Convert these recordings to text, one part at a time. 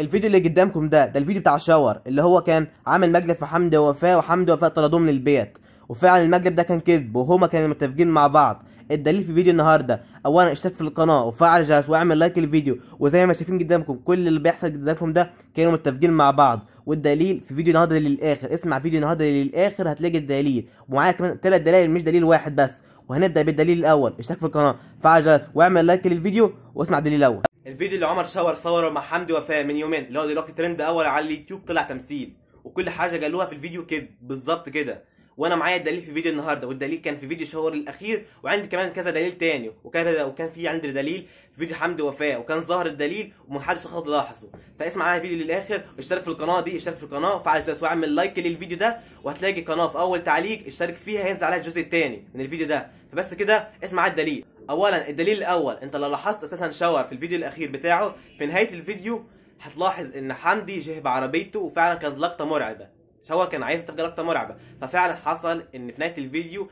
الفيديو اللي قدامكم ده ده الفيديو بتاع شاور اللي هو كان عامل مجلب في حمد وفاء وحمد وفاء طردوه من البيت وفعلا المجلب ده كان كذب وهما كانوا متفقين مع بعض الدليل في فيديو النهارده اولا اشترك في القناه وفعل الجرس واعمل لايك للفيديو وزي ما شايفين قدامكم كل اللي بيحصل قدامكم ده كانوا متفقين مع بعض والدليل في فيديو النهارده للاخر اسمع فيديو النهارده للاخر هتلاقي الدليل ومعايا كمان ثلاث دلائل مش دليل واحد بس وهنبدا بالدليل الاول اشترك في القناه فعل الجرس واعمل لايك للفيديو واسمع الدليل الاول الفيديو اللي عمر شاور صوره مع حمدي وفاء من يومين اللي هو دلوقتي ترند اول على اليوتيوب طلع تمثيل وكل حاجه قالوها في الفيديو كده بالظبط كده وانا معايا الدليل في فيديو النهارده والدليل كان في فيديو شاور الاخير وعندي كمان كذا دليل تاني وكان وكان في عندي دليل في فيديو حمدي وفاء وكان ظاهر الدليل ومحدش اخد لاحظه فاسمع معايا الفيديو للاخر واشترك في القناه دي اشترك في القناه وفعل الجرس واعمل لايك للفيديو ده وهتلاقي القناه في اول تعليق اشترك فيها هينزل عليها الجزء التاني من الفيديو ده فبس كده اسمع الدليل اولا الدليل الاول انت لو لاحظت اساسا شاور في الفيديو الاخير بتاعه في نهايه الفيديو هتلاحظ ان حمدي جه بعربيته وفعلا كانت لقطه مرعبه شاور كان عايز تبقى لقطه مرعبه ففعلا حصل ان في نهايه الفيديو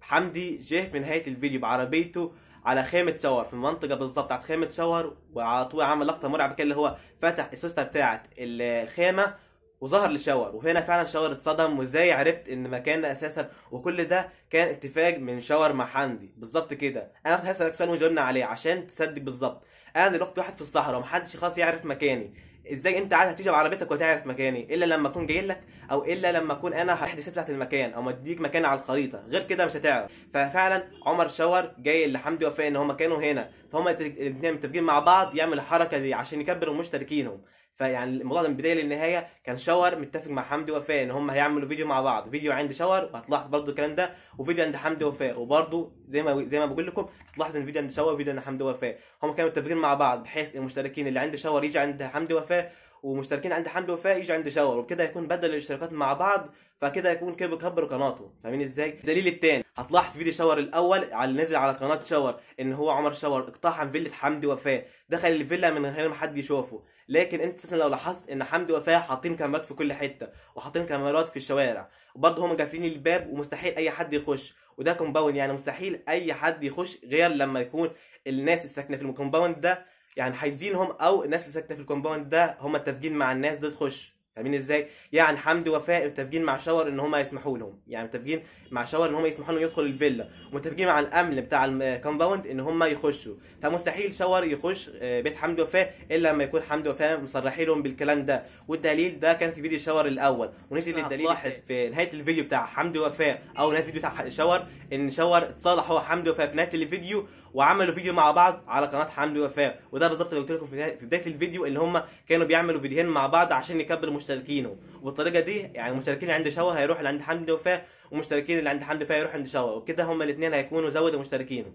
حمدي جه في نهايه الفيديو بعربيته على خيمه شاور في المنطقه بالظبط بتاعت خيمه شاور وعلى طول عمل لقطه مرعبه كده اللي هو فتح السوسته بتاعت الخيمه وظهر لشاور وهنا فعلا شاور اتصدم وازاي عرفت ان مكاننا اساسا وكل ده كان اتفاق من شاور مع حمدي بالظبط كده انا كنت هسالك سؤال وجاوبنا عليه عشان تصدق بالظبط انا دلوقتي واحد في الصحراء ومحدش خاص يعرف مكاني ازاي انت عايز هتيجي بعربيتك وتعرف مكاني الا لما اكون جاي لك او الا لما اكون انا هحدث بتاعت المكان او مديك مكان على الخريطه غير كده مش هتعرف ففعلا عمر شاور جاي لحمدي وفاء ان هم كانوا هنا فهم الاثنين متفقين مع بعض يعملوا الحركه دي عشان يكبروا مشتركينهم فيعني الموضوع ده من البدايه للنهايه كان شاور متفق مع حمدي وفاء ان هم هيعملوا فيديو مع بعض فيديو عند شاور وهتلاحظ برضو الكلام ده وفيديو عند حمدي وفاء وبرضو زي ما زي ما بقول لكم هتلاحظ ان فيديو عند شاور وفيديو عند حمدي وفاء هم كانوا متفقين مع بعض بحيث المشتركين اللي عند شاور يجي عند حمدي وفاء ومشتركين عند حمدي وفاء يجي عند شاور وبكده يكون بدل الاشتراكات مع بعض فكده يكون كده بيكبر قناته فاهمين ازاي الدليل الثاني هتلاحظ فيديو شاور الاول على نزل على قناه شاور ان هو عمر شاور اقتحم فيلا حمدي وفاء دخل الفيلا من غير ما حد يشوفه لكن انت مثلا لو لاحظت ان حمدي وفاه حاطين كاميرات في كل حته وحاطين كاميرات في الشوارع وبرضه هم قافلين الباب ومستحيل اي حد يخش وده كومباوند يعني مستحيل اي حد يخش غير لما يكون الناس الساكنه في الكومباوند ده يعني حايزينهم او الناس اللي ساكنه في الكومباوند ده هم متفقين مع الناس دي تخش فاهمين ازاي؟ يعني حمدي وفاء متفقين مع شاور ان هم يسمحوا لهم، يعني متفقين مع شاور ان هم يسمحوا لهم يدخل الفيلا، ومتفقين مع الامن بتاع الكومباوند ان هم يخشوا، فمستحيل شاور يخش آه، بيت حمدي وفاء الا لما يكون حمدي وفاء مصرحين لهم بالكلام ده، والدليل ده كان في فيديو شاور الاول، للدليل آه، الدليل في نهايه الفيديو بتاع حمدي وفاء او نهايه الفيديو بتاع شاور ان شاور اتصالح هو حمدي وفاء في نهايه الفيديو وعملوا فيديو مع بعض على قناه حمدي وفاء وده بالظبط اللي قلت لكم في بدايه الفيديو اللي هم كانوا بيعملوا فيديوهين مع بعض عشان يكبروا مشتركينه وبالطريقه دي يعني المشتركين اللي عند شوا هيروح لعند حمدي وفاء والمشتركين اللي عند حمدي وفاء هيروح عند شوا وكده هم الاثنين هيكونوا زودوا مشتركينه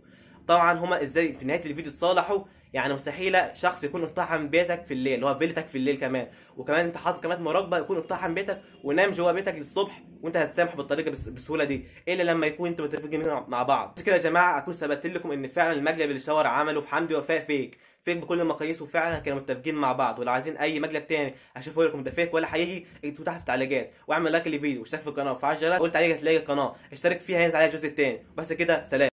طبعا هما ازاي في نهايه الفيديو اتصالحوا يعني مستحيله شخص يكون اقتحم بيتك في الليل اللي هو فيلتك في الليل كمان وكمان انت حاطط كمان مراقبه يكون اقتحم بيتك ونام جوه بيتك للصبح وانت هتسامح بالطريقه بسهوله دي الا لما يكون انتوا متفقين مع بعض بس كده يا جماعه اكون ثبت لكم ان فعلا المقلب اللي شاور عمله في حمدي وفاء فيك فيك بكل المقاييس وفعلا كانوا متفقين مع بعض ولو عايزين اي مقلب تاني اشوفه لكم ده فيك ولا حقيقي اكتبوا تحت في التعليقات واعمل لايك للفيديو واشترك في القناه وفعل الجرس قلت عليك هتلاقي القناه اشترك فيها هينزل عليها الجزء التاني بس كده سلام